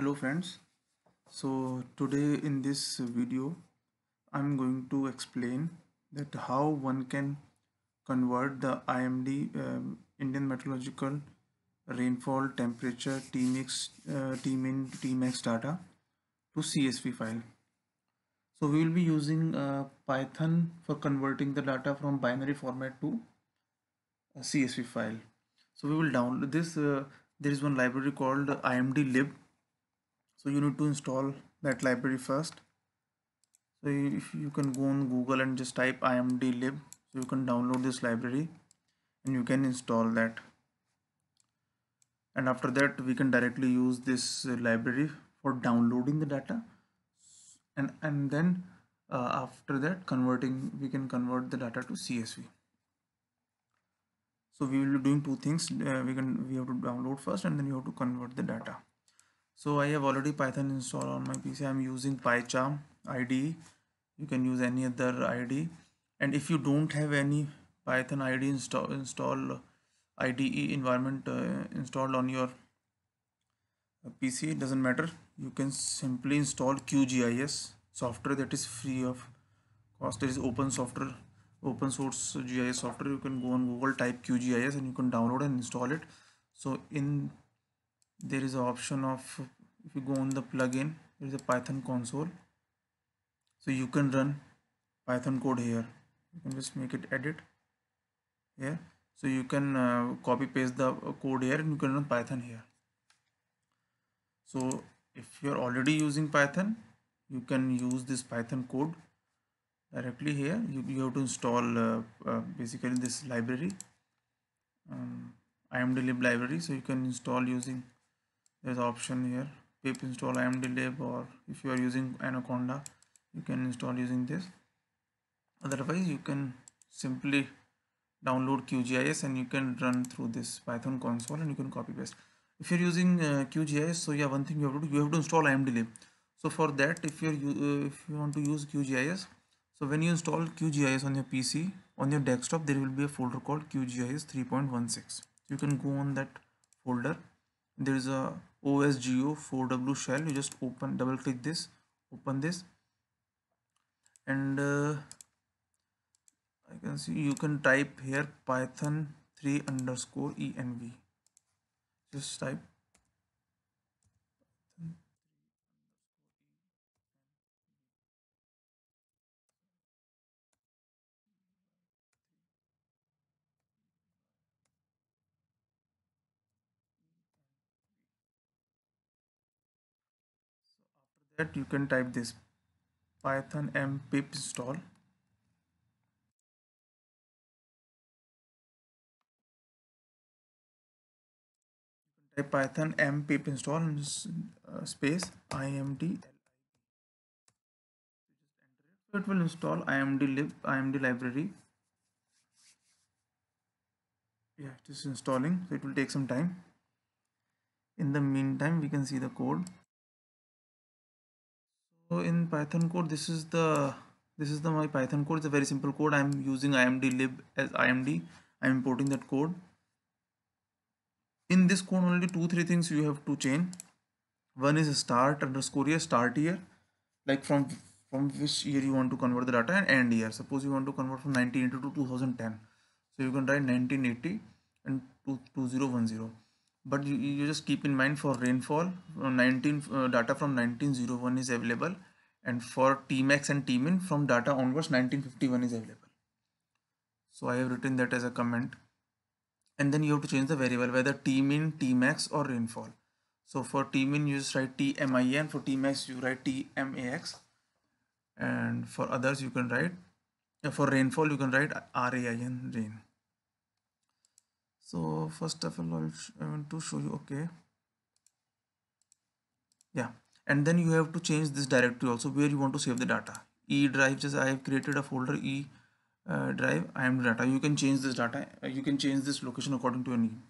hello friends so today in this video I'm going to explain that how one can convert the IMD um, Indian Meteorological Rainfall Temperature Tmix uh, Tmin Tmax data to CSV file so we will be using uh, Python for converting the data from binary format to uh, CSV file so we will download this uh, there is one library called imdlib so you need to install that library first so you, you can go on google and just type imd lib so you can download this library and you can install that and after that we can directly use this uh, library for downloading the data and and then uh, after that converting we can convert the data to CSV so we will be doing two things uh, we can we have to download first and then you have to convert the data so I have already Python installed on my PC I'm using PyCharm IDE you can use any other IDE and if you don't have any Python IDE install install IDE environment uh, installed on your uh, PC it doesn't matter you can simply install QGIS software that is free of cost it is open software open source GIS software you can go on Google type QGIS and you can download and install it so in there is an option of if you go on the plugin there is a python console so you can run python code here you can just make it edit here so you can uh, copy paste the uh, code here and you can run python here so if you're already using python you can use this python code directly here you, you have to install uh, uh, basically this library um, imdlib library so you can install using there's option here pip install imd or if you are using anaconda you can install using this otherwise you can simply download QGIS and you can run through this Python console and you can copy paste. If you're using uh, QGIS, so yeah, one thing you have to do, you have to install IMDLib. So for that, if you're uh, if you want to use QGIS, so when you install QGIS on your PC, on your desktop, there will be a folder called QGIS 3.16. So you can go on that folder. There is a OSGO 4W shell you just open double click this open this and uh, I can see you can type here python 3 underscore env just type that you can type this python m pip install type python m pip install uh, space imd it will install imd lib imd library yeah it is installing so it will take some time in the meantime we can see the code so in python code this is the this is the my python code it's a very simple code i'm using imd lib as imd i'm importing that code in this code only two three things you have to change one is start underscore year start year like from from which year you want to convert the data and end year suppose you want to convert from 1980 to 2010 so you can write 1980 and 2010 but you, you just keep in mind for rainfall uh, 19 uh, data from 1901 is available and for tmax and tmin from data onwards 1951 is available so i have written that as a comment and then you have to change the variable whether tmin tmax or rainfall so for tmin you just write tmin for tmax you write tmax and for others you can write uh, for rainfall you can write rain rain so first of all i want to show you okay yeah and then you have to change this directory also where you want to save the data e drive just i have created a folder e uh, drive i am data you can change this data uh, you can change this location according to your need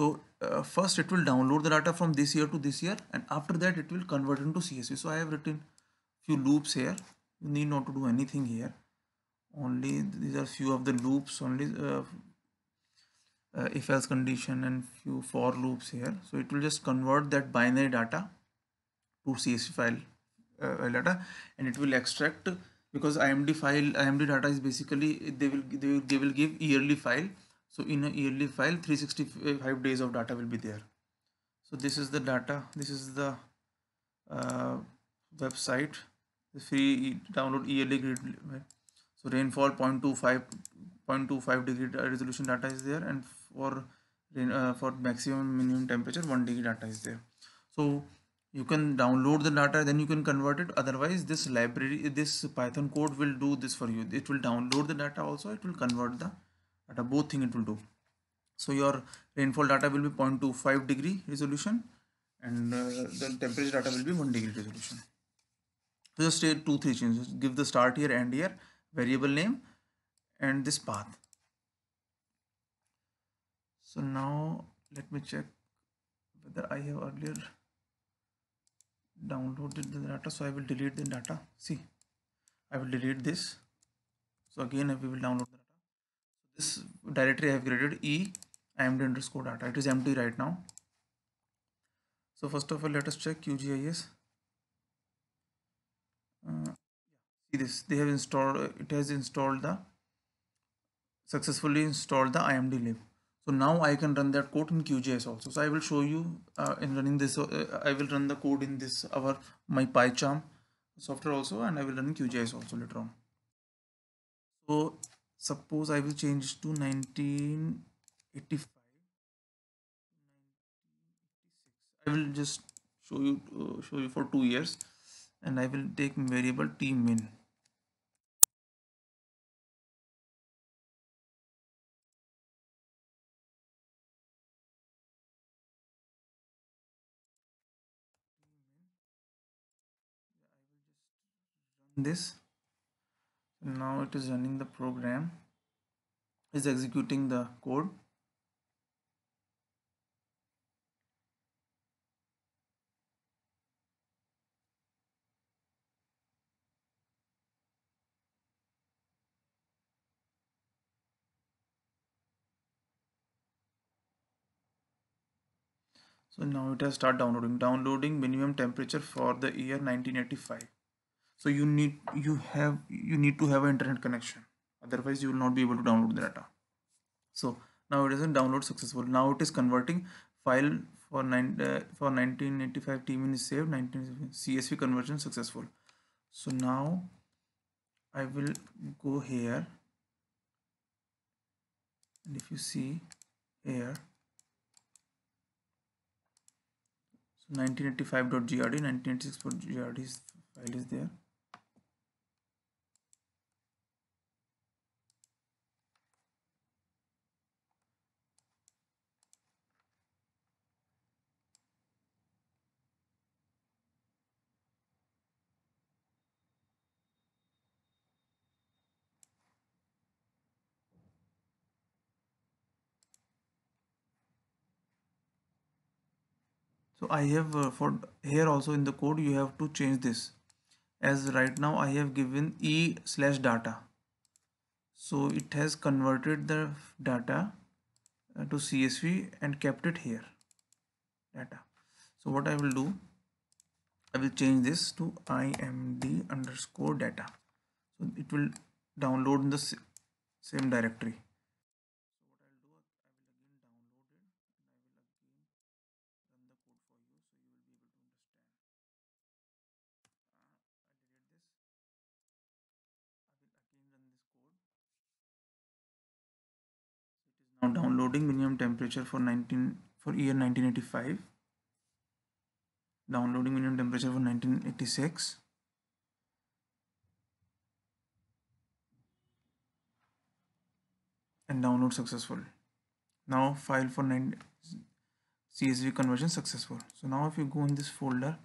so uh, first it will download the data from this year to this year and after that it will convert into csv so i have written few loops here you need not to do anything here only these are few of the loops only uh, uh, if else condition and few for loops here so it will just convert that binary data to csv file uh, data and it will extract because imd file imd data is basically they will they will, they will give yearly file so in a yearly file 365 days of data will be there so this is the data this is the uh, website the free download yearly grid so rainfall 0 0.25 0.25 degree resolution data is there and for uh, for maximum minimum temperature 1 degree data is there so you can download the data then you can convert it otherwise this library this python code will do this for you it will download the data also it will convert the data both thing it will do so your rainfall data will be 0.25 degree resolution and uh, the temperature data will be 1 degree resolution so just two three changes give the start here and here variable name and this path so now let me check whether I have earlier downloaded the data so I will delete the data see I will delete this so again we will download the data so this directory I have created e imd underscore data it is empty right now so first of all let us check QGIS uh, see this they have installed it has installed the successfully installed the IMD lib so now I can run that code in QGIS also so I will show you uh, in running this uh, I will run the code in this our my PyCharm software also and I will run QGIS also later on so suppose I will change to 1985 I will just show you uh, show you for two years and I will take variable t min this now it is running the program is executing the code So now it has start downloading. Downloading minimum temperature for the year 1985 so you need you have you need to have an internet connection otherwise you will not be able to download the data so now it isn't download successful now it is converting file for nine uh, for 1985 team is saved 19 csv conversion successful so now i will go here and if you see here so 1985.grd 1986.grd file is there so I have uh, for here also in the code you have to change this as right now I have given e slash data so it has converted the data uh, to CSV and kept it here data so what I will do I will change this to imd underscore data so it will download in the same directory Now downloading minimum temperature for 19 for year 1985. Downloading minimum temperature for 1986. And download successful. Now file for 9 CSV conversion successful. So now if you go in this folder,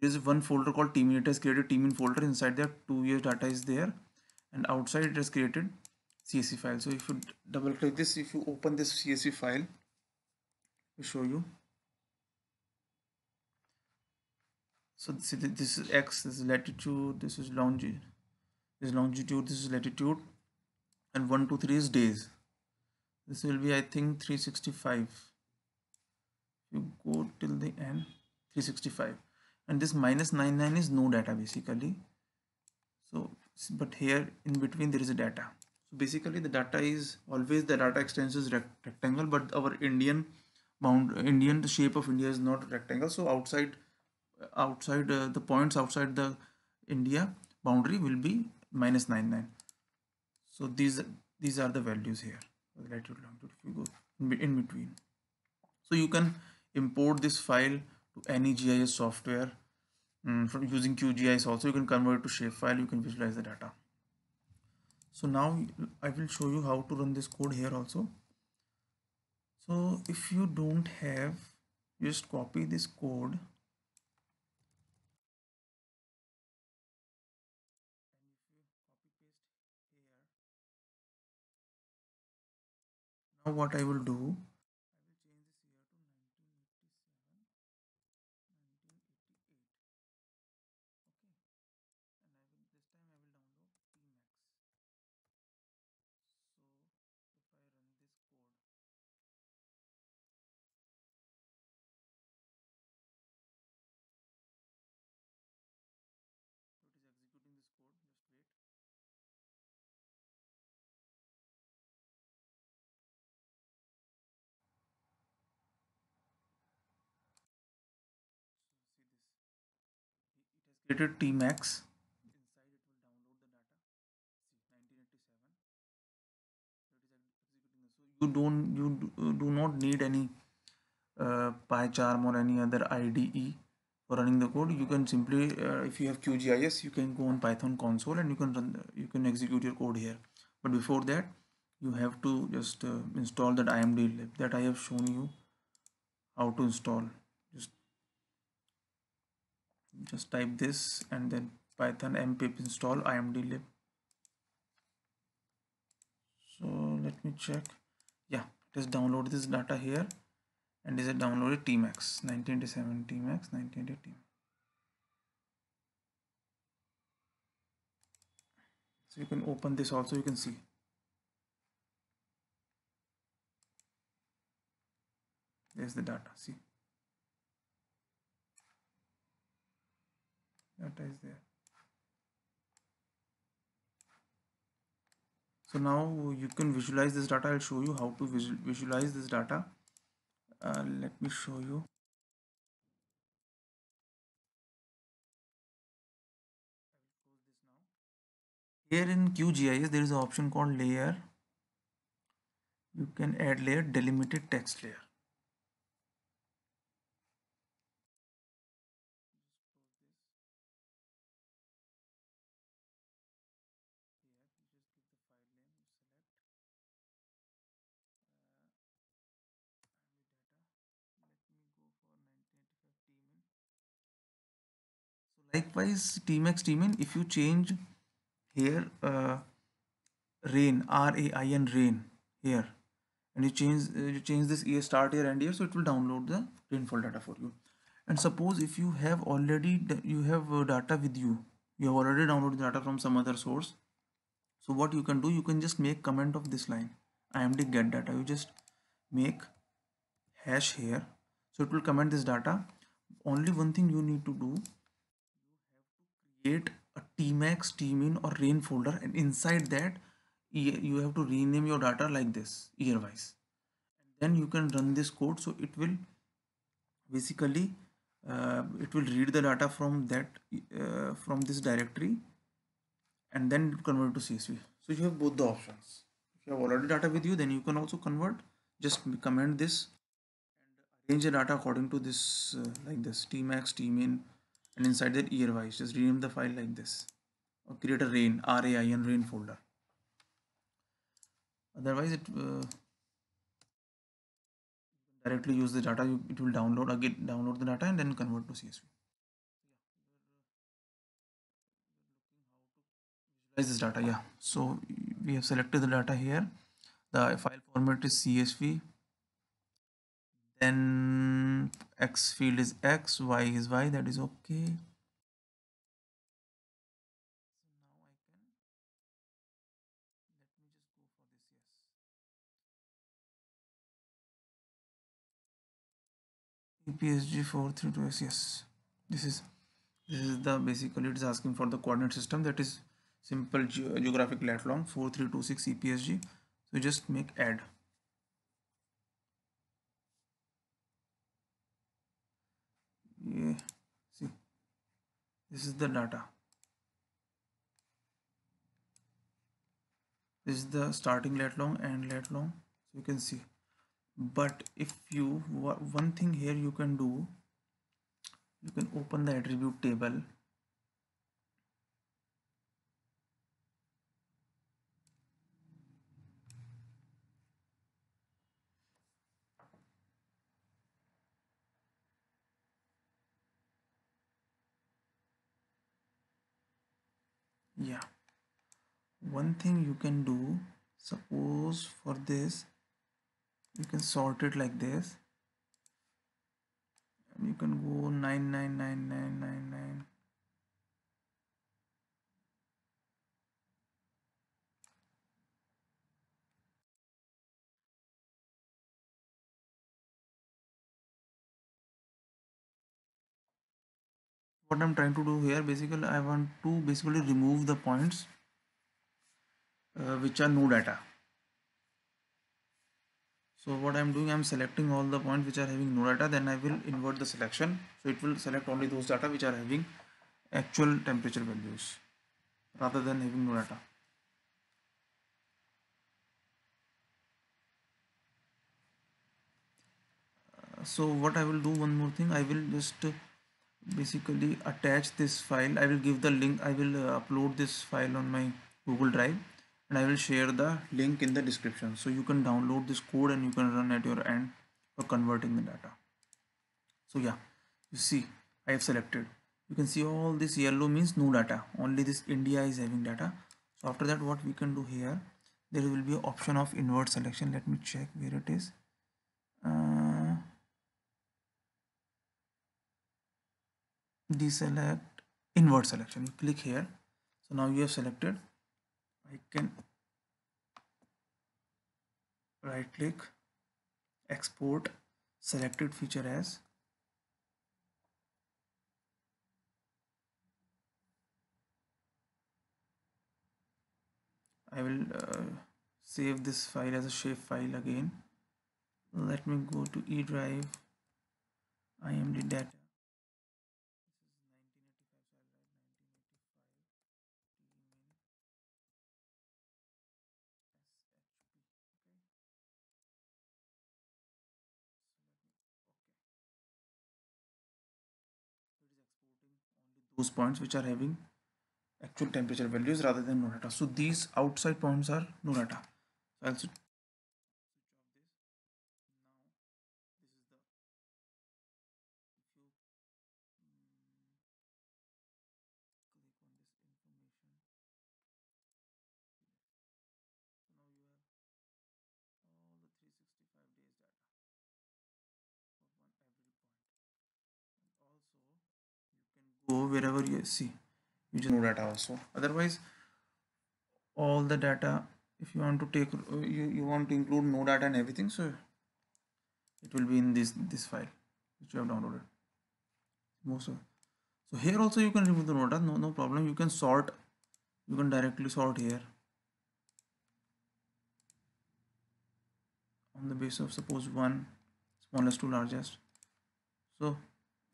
there is one folder called It has created team in folder. Inside there, two years data is there, and outside it has created CSV file. So if you double click this, if you open this CSV file, we show you. So see this is X, this is latitude, this is longitude, this is longitude, this is latitude, and one two three is days. This will be I think 365. You go till the end 365, and this minus 99 is no data basically. So but here in between there is a data basically the data is always the data extends is rect rectangle but our indian bound indian shape of india is not rectangle so outside outside uh, the points outside the india boundary will be minus 99 so these these are the values here latitude longitude if you go in between so you can import this file to any gis software um, mm, from using qgis also you can convert it to shapefile you can visualize the data so now I will show you how to run this code here also so if you don't have just copy this code now what I will do created tmax you don't you uh, do not need any uh, PyCharm or any other IDE for running the code you can simply uh, if you have QGIS you can go on Python console and you can run the, you can execute your code here but before that you have to just uh, install that IMD lib that I have shown you how to install just type this and then python mpip install imdlib so let me check yeah just download this data here and is it downloaded tmax 1987 tmax 1980 so you can open this also you can see there's the data see is there so now you can visualize this data i'll show you how to visualize this data uh, let me show you here in QGIS there is an option called layer you can add layer delimited text layer likewise tmax tmin if you change here uh, rain r-a-i-n rain here and you change uh, you change this year start here and year so it will download the rainfall data for you and suppose if you have already you have uh, data with you you have already downloaded data from some other source so what you can do you can just make comment of this line imd get data you just make hash here so it will comment this data only one thing you need to do create a tmax tmin or rain folder and inside that you have to rename your data like this year wise and then you can run this code so it will basically uh, it will read the data from that uh, from this directory and then convert to csv so you have both the options if you have already data with you then you can also convert just comment this and arrange the data according to this uh, like this tmax tmin and inside that earwise, just rename the file like this or create a rain RAIN rain folder otherwise it uh, directly use the data you, it will download again uh, download the data and then convert to CSV visualize this data yeah so we have selected the data here the file format is CSV then x field is x y is y that is okay PSG 432S. Yes, this is this is the basically it is asking for the coordinate system that is simple ge geographic lat long 4326 EPSG. So just make add. yeah, hmm. see this is the data this is the starting lat long and lat long so you can see but if you one thing here you can do you can open the attribute table one thing you can do suppose for this you can sort it like this and you can go 999999 what I'm trying to do here basically I want to basically remove the points uh, which are no data so what I'm doing I'm selecting all the points which are having no data then I will invert the selection so it will select only those data which are having actual temperature values rather than having no data uh, so what I will do one more thing I will just basically attach this file I will give the link I will uh, upload this file on my Google Drive and I will share the link in the description so you can download this code and you can run at your end for converting the data so yeah you see I have selected you can see all this yellow means no data only this India is having data so after that what we can do here there will be option of invert selection let me check where it is uh, deselect invert selection you click here so now you have selected I can right click export selected feature as I will uh, save this file as a shape file again let me go to e drive imd data those points which are having actual temperature values rather than no data so these outside points are no data i'll go wherever you see you just know data also otherwise all the data if you want to take you, you want to include no data and everything so it will be in this this file which you have downloaded most of so here also you can remove the data. no no problem you can sort you can directly sort here on the basis of suppose one smallest to largest so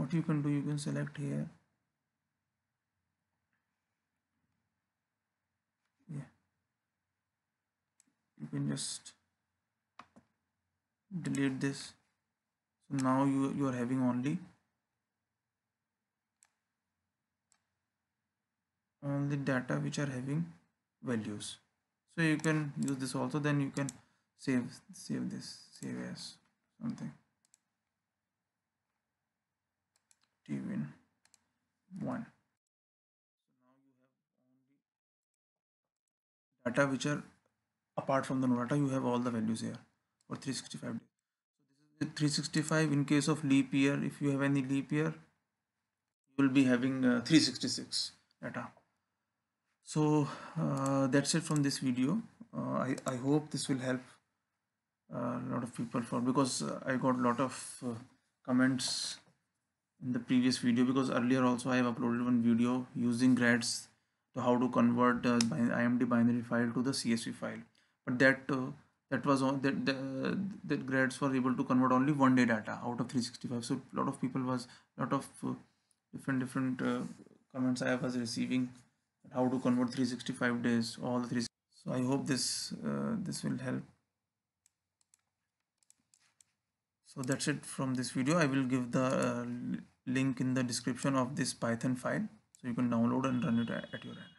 what you can do you can select here can just delete this so now you, you are having only only data which are having values so you can use this also then you can save save this save as something twin one so now you have only data which are apart from the Novata you have all the values here for 365 days. So this is 365 in case of leap year if you have any leap year you will be having uh, 366 data. So uh, that's it from this video. Uh, I, I hope this will help uh, a lot of people for because uh, I got a lot of comments in the previous video because earlier also I have uploaded one video using grads to how to convert the IMD binary file to the CSV file but that uh, that was on that, the that grads were able to convert only one day data out of 365 so a lot of people was a lot of uh, different different uh, comments i was receiving how to convert 365 days all the three so i hope this uh, this will help so that's it from this video i will give the uh, link in the description of this python file so you can download and run it at your end